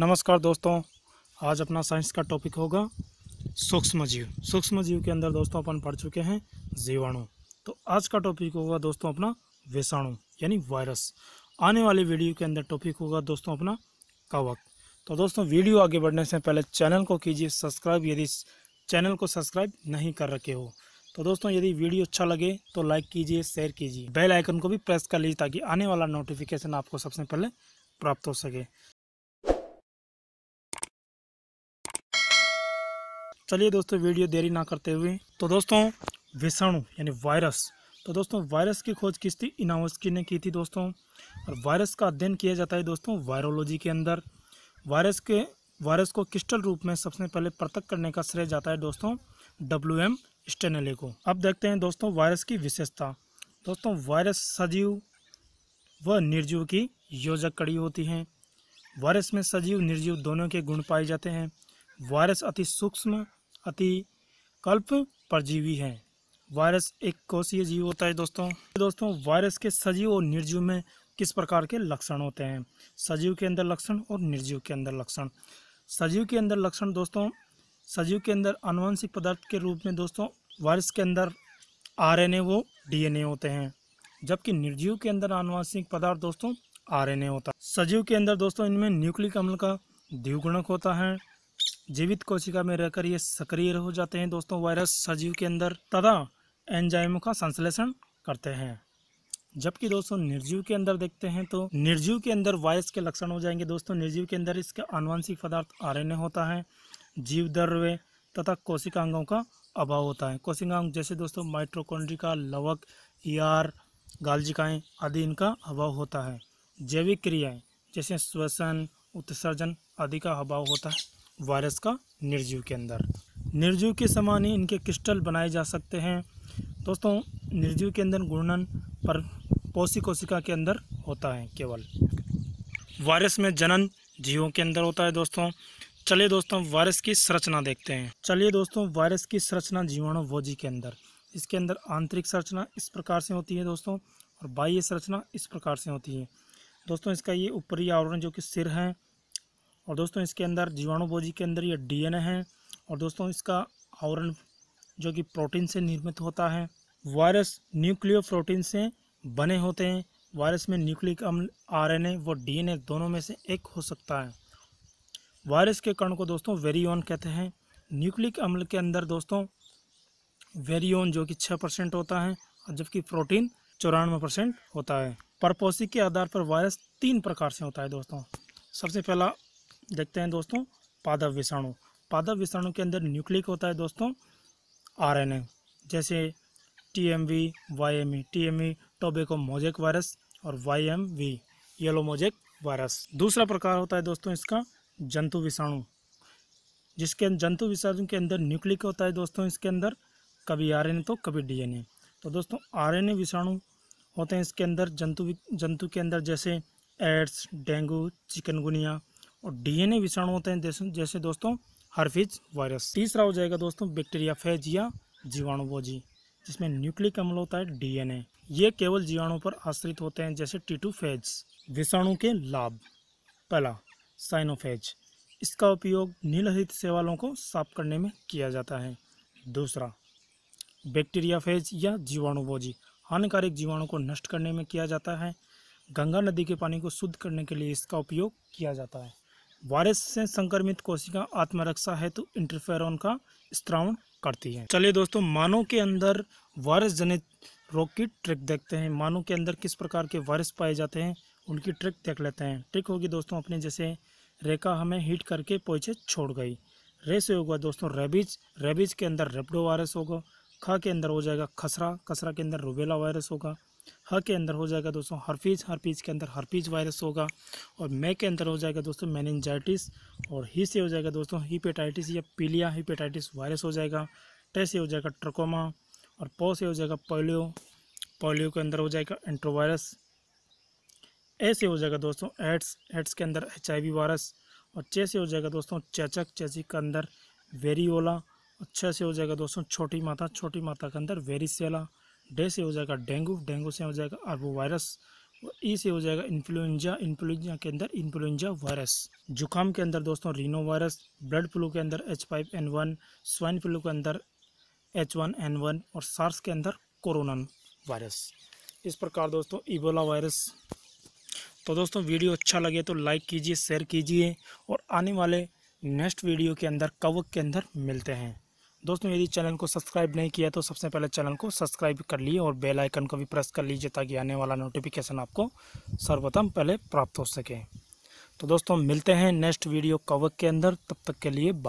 नमस्कार दोस्तों आज अपना साइंस का टॉपिक होगा सूक्ष्म जीव सूक्ष्म जीव के अंदर दोस्तों अपन पढ़ चुके हैं जीवाणु तो आज का टॉपिक होगा दोस्तों अपना विषाणु यानी वायरस आने वाले वीडियो के अंदर टॉपिक होगा दोस्तों अपना कवक तो दोस्तों वीडियो आगे बढ़ने से पहले चैनल को कीजिए सब्सक्राइब यदि चैनल को सब्सक्राइब नहीं कर रखे हो तो दोस्तों यदि वीडियो अच्छा लगे तो लाइक कीजिए शेयर कीजिए बेल आइकन को भी प्रेस कर लीजिए ताकि आने वाला नोटिफिकेशन आपको सबसे पहले प्राप्त हो सके चलिए दोस्तों वीडियो देरी ना करते हुए तो दोस्तों विषाणु यानी वायरस तो दोस्तों वायरस की खोज किस थी इनावस्की ने की थी दोस्तों और वायरस का अध्ययन किया जाता है दोस्तों वायरोलॉजी के अंदर वायरस के वायरस को क्रिस्टल रूप में सबसे पहले पृथक करने का श्रेय जाता है दोस्तों डब्ल्यू एम स्टेनले को अब देखते हैं दोस्तों वायरस की विशेषता दोस्तों वायरस सजीव व निर्जीव की योजक कड़ी होती हैं वायरस में सजीव निर्जीव दोनों के गुण पाए जाते हैं वायरस अति सूक्ष्म अति कल्प परजीवी है वायरस एक कोशीय जीव होता है दोस्तों दोस्तों वायरस के सजीव और निर्जीव में किस प्रकार के लक्षण होते हैं सजीव के अंदर लक्षण और निर्जीव के अंदर लक्षण सजीव के अंदर लक्षण दोस्तों सजीव के अंदर आनुवंशिक पदार्थ के रूप में दोस्तों वायरस के अंदर आर वो डी होते हैं जबकि निर्जीव के अंदर अनुवंशिक पदार्थ दोस्तों आर होता है सजीव के अंदर दोस्तों इनमें न्यूक्लिक अम्ल का द्विगुणक होता है जीवित कोशिका में रहकर ये सक्रिय हो जाते हैं दोस्तों वायरस सजीव के अंदर तथा एंजाइमों का संश्लेषण करते हैं जबकि दोस्तों निर्जीव के अंदर देखते हैं तो निर्जीव के अंदर वायरस के लक्षण हो जाएंगे दोस्तों निर्जीव के अंदर इसके आनुवंशिक पदार्थ आरएनए होता है जीव द्रव्य तथा कोशिकांगों का अभाव होता है कोशिकांग जैसे दोस्तों माइट्रोकोन्ड्रिका लवक यार गालजिकाएँ आदि इनका अभाव होता है जैविक क्रियाएँ जैसे श्वसन उत्सर्जन आदि का अभाव होता है वायरस का निर्जीव के अंदर निर्जीव के समान ही इनके क्रिस्टल बनाए जा सकते हैं दोस्तों निर्जीव के अंदर गुणन पर पोषी कोशिका के अंदर होता है केवल वायरस में जनन जीवों के अंदर होता है दोस्तों चलिए दोस्तों वायरस की संरचना देखते हैं चलिए दोस्तों वायरस की संरचना जीवाणु वोजी के अंदर इसके अंदर आंतरिक संरचना इस प्रकार से होती है दोस्तों और बाह्य संरचना इस प्रकार से होती है दोस्तों इसका ये ऊपरी आवरण जो कि सिर है और दोस्तों इसके अंदर जीवाणुभोजी के अंदर ये डीएनए है और दोस्तों इसका आवरण जो कि प्रोटीन से निर्मित होता है वायरस न्यूक्लियो प्रोटीन से बने होते हैं वायरस में न्यूक्लिक अम्ल आरएनए व डीएनए दोनों में से एक हो सकता है वायरस के कण को दोस्तों वेरियोन कहते हैं न्यूक्लिक अम्ल के अंदर दोस्तों वेरियोन जो कि छः परसेंट होता है जबकि प्रोटीन चौरानवे परसेंट होता है परपोसी के आधार पर वायरस तीन प्रकार से होता है दोस्तों सबसे पहला देखते हैं दोस्तों पादप विषाणु पादप विषाणु के अंदर न्यूक्लिक होता है दोस्तों आरएनए जैसे T M V Y M E T M E tobacco mosaic virus और Y M V yellow mosaic virus दूसरा प्रकार होता है दोस्तों इसका जंतु विषाणु जिसके अं-, जंतु विषाणु के अंदर न्यूक्लिक होता है दोस्तों इसके अंदर कभी ए तो कभी ए तो दोस्तों ए विषाणु होते हैं इसके अंदर जंतु जंतु के अंदर जैसे एड्स डेंगू चिकनगुनिया और डीएनए विषाणु होते हैं जैसे दोस्तों हर्फिज वायरस तीसरा हो जाएगा दोस्तों बैक्टीरिया फैज या जीवाणु जीवाणुभोजी जिसमें न्यूक्लिक अम्ल होता है डीएनए ये केवल जीवाणु पर आश्रित होते हैं जैसे टीटू फैज विषाणु के लाभ पहला साइनोफेज इसका उपयोग नीलहित सेवालों को साफ करने में किया जाता है दूसरा बैक्टीरिया फेज या जीवाणु जीवाणुभोजी हानिकारक जीवाणु को नष्ट करने में किया जाता है गंगा नदी के पानी को शुद्ध करने के लिए इसका उपयोग किया जाता है वायरस से संक्रमित कोशिका आत्मरक्षा हेतु इंटरफेरॉन का स्त्रावण करती है चलिए दोस्तों मानव के अंदर वायरस जनित रोग की ट्रिक देखते हैं मानव के अंदर किस प्रकार के वायरस पाए जाते हैं उनकी ट्रिक देख लेते हैं ट्रिक होगी दोस्तों अपने जैसे रेखा हमें हीट करके पोछे छोड़ गई रे से होगा दोस्तों रेबीज रेबीज के अंदर रेपडो वायरस होगा खा के अंदर हो जाएगा खसरा खसरा के अंदर रूबेला वायरस होगा ह के अंदर हो जाएगा दोस्तों हरफीज हरफीज के अंदर हरफीज वायरस होगा और मे के अंदर हो जाएगा दोस्तों मैनजाइटिस और ही से हो जाएगा दोस्तों हीपेटाइटिस या पीलिया हिपेटाइटिस वायरस हो जाएगा टे से हो जाएगा ट्रकोमा और पौ से हो जाएगा पोलियो पोलियो के अंदर हो जाएगा एंट्रोवायरस ए से हो जाएगा दोस्तों एड्स एड्स के अंदर एच वायरस और छः से हो जाएगा दोस्तों चेचक चेचक के अंदर वेरीओला और छः से हो जाएगा दोस्तों छोटी माता छोटी माता के अंदर वेरीसेला डे से हो जाएगा डेंगू डेंगू से हो जाएगा अरबो वायरस ई से हो जाएगा इन्फ्लुएंजा इन्फ्लुएंजा के अंदर इन्फ्लुएंजा वायरस जुकाम के अंदर दोस्तों रीनो वायरस ब्लड फ्लू के अंदर H five N one swine flu के अंदर एच वन एन वन और सार्स के अंदर कोरोना वायरस इस प्रकार दोस्तों इबोला वायरस तो दोस्तों वीडियो अच्छा लगे तो लाइक कीजिए शेयर कीजिए और आने वाले नेक्स्ट वीडियो के अंदर कवक के अंदर मिलते हैं दोस्तों यदि चैनल को सब्सक्राइब नहीं किया तो सबसे पहले चैनल को सब्सक्राइब कर लिए और बेल आइकन को भी प्रेस कर लीजिए ताकि आने वाला नोटिफिकेशन आपको सर्वप्रथम पहले प्राप्त हो सके तो दोस्तों मिलते हैं नेक्स्ट वीडियो कवक के अंदर तब तक के लिए